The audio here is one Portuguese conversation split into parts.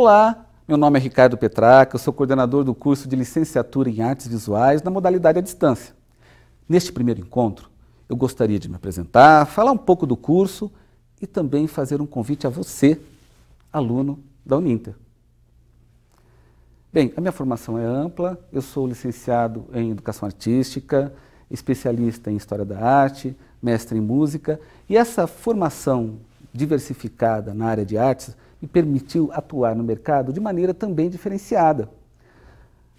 Olá, meu nome é Ricardo Petraca, eu sou coordenador do curso de Licenciatura em Artes Visuais na modalidade à distância. Neste primeiro encontro, eu gostaria de me apresentar, falar um pouco do curso e também fazer um convite a você, aluno da Uninter. Bem, a minha formação é ampla, eu sou licenciado em Educação Artística, especialista em História da Arte, mestre em Música, e essa formação diversificada na área de artes me permitiu atuar no mercado de maneira também diferenciada.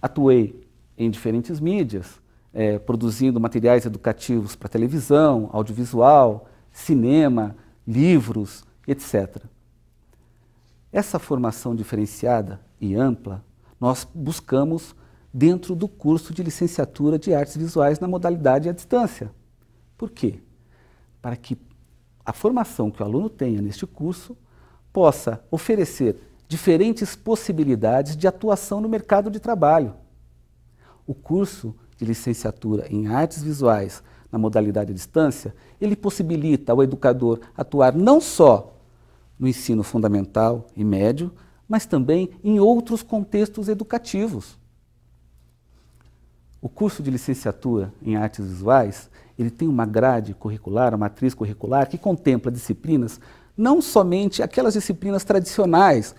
Atuei em diferentes mídias, é, produzindo materiais educativos para televisão, audiovisual, cinema, livros, etc. Essa formação diferenciada e ampla nós buscamos dentro do curso de licenciatura de artes visuais na modalidade à distância. Por quê? Para que a formação que o aluno tenha neste curso possa oferecer diferentes possibilidades de atuação no mercado de trabalho. O curso de licenciatura em artes visuais na modalidade à distância, ele possibilita ao educador atuar não só no ensino fundamental e médio, mas também em outros contextos educativos. O curso de licenciatura em artes visuais, ele tem uma grade curricular, uma matriz curricular que contempla disciplinas não somente aquelas disciplinas tradicionais,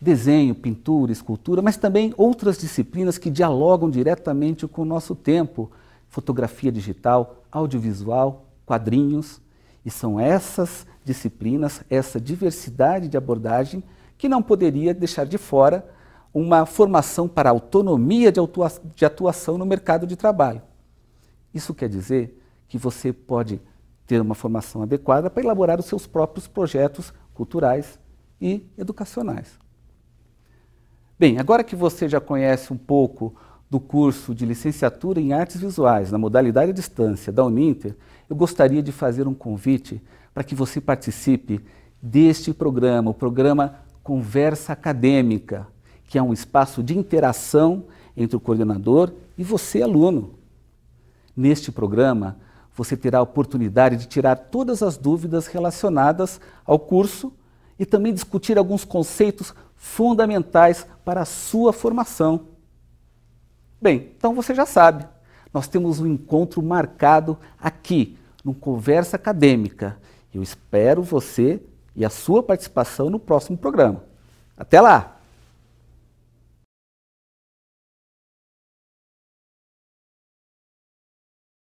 desenho, pintura, escultura, mas também outras disciplinas que dialogam diretamente com o nosso tempo, fotografia digital, audiovisual, quadrinhos. E são essas disciplinas, essa diversidade de abordagem, que não poderia deixar de fora uma formação para autonomia de atuação no mercado de trabalho. Isso quer dizer que você pode ter uma formação adequada para elaborar os seus próprios projetos culturais e educacionais. Bem, agora que você já conhece um pouco do curso de licenciatura em artes visuais na modalidade à distância da Uninter, eu gostaria de fazer um convite para que você participe deste programa, o programa Conversa Acadêmica, que é um espaço de interação entre o coordenador e você, aluno. Neste programa, você terá a oportunidade de tirar todas as dúvidas relacionadas ao curso e também discutir alguns conceitos fundamentais para a sua formação. Bem, então você já sabe, nós temos um encontro marcado aqui, no Conversa Acadêmica. Eu espero você e a sua participação no próximo programa. Até lá!